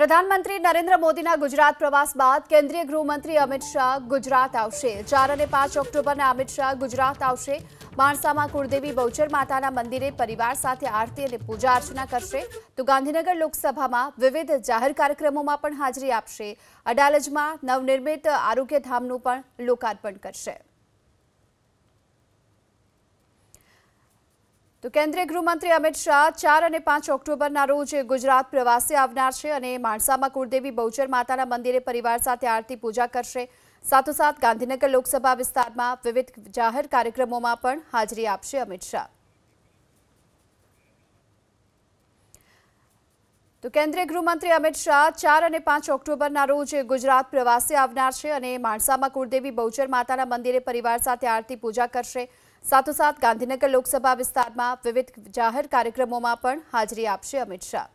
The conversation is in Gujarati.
પ્રધાનમંત્રી નરેન્દ્ર મોદીના ગુજરાત પ્રવાસ બાદ કેન્દ્રીય ગૃહમંત્રી અમિત શાહ ગુજરાત આવશે ચાર અને પાંચ ઓક્ટોબરના અમિત શાહ ગુજરાત આવશે માણસામાં કુળદેવી બહુચર માતાના મંદિરે પરિવાર સાથે આરતી અને પૂજા અર્ચના કરશે તો ગાંધીનગર લોકસભામાં વિવિધ જાહેર કાર્યક્રમોમાં પણ હાજરી આપશે અડાલજમાં નવનિર્મિત આરોગ્યધામનું પણ લોકાર્પણ કરશે તો કેન્દ્રીય ગૃહમંત્રી અમિત શાહ ચાર અને પાંચ ઓક્ટોબરના રોજ ગુજરાત પ્રવાસે આવનાર છે અને માણસામાં કુળદેવી બહુચર માતાના મંદિરે પરિવાર સાથે આરતી પૂજા કરશે સાથોસાથ ગાંધીનગર લોકસભા વિસ્તારમાં વિવિધ જાહેર કાર્યક્રમોમાં પણ હાજરી આપશે અમિત શાહ તો કેન્દ્રીય ગૃહમંત્રી અમિત શાહ ચાર અને પાંચ ઓક્ટોબરના રોજ ગુજરાત પ્રવાસે આવનાર છે અને માણસામાં કુળદેવી બહુચર માતાના મંદિરે પરિવાર સાથે આરતી પૂજા કરશે સાથોસાથ ગાંધીનગર લોકસભા વિસ્તારમાં વિવિધ જાહેર કાર્યક્રમોમાં પણ હાજરી આપશે અમિત શાહ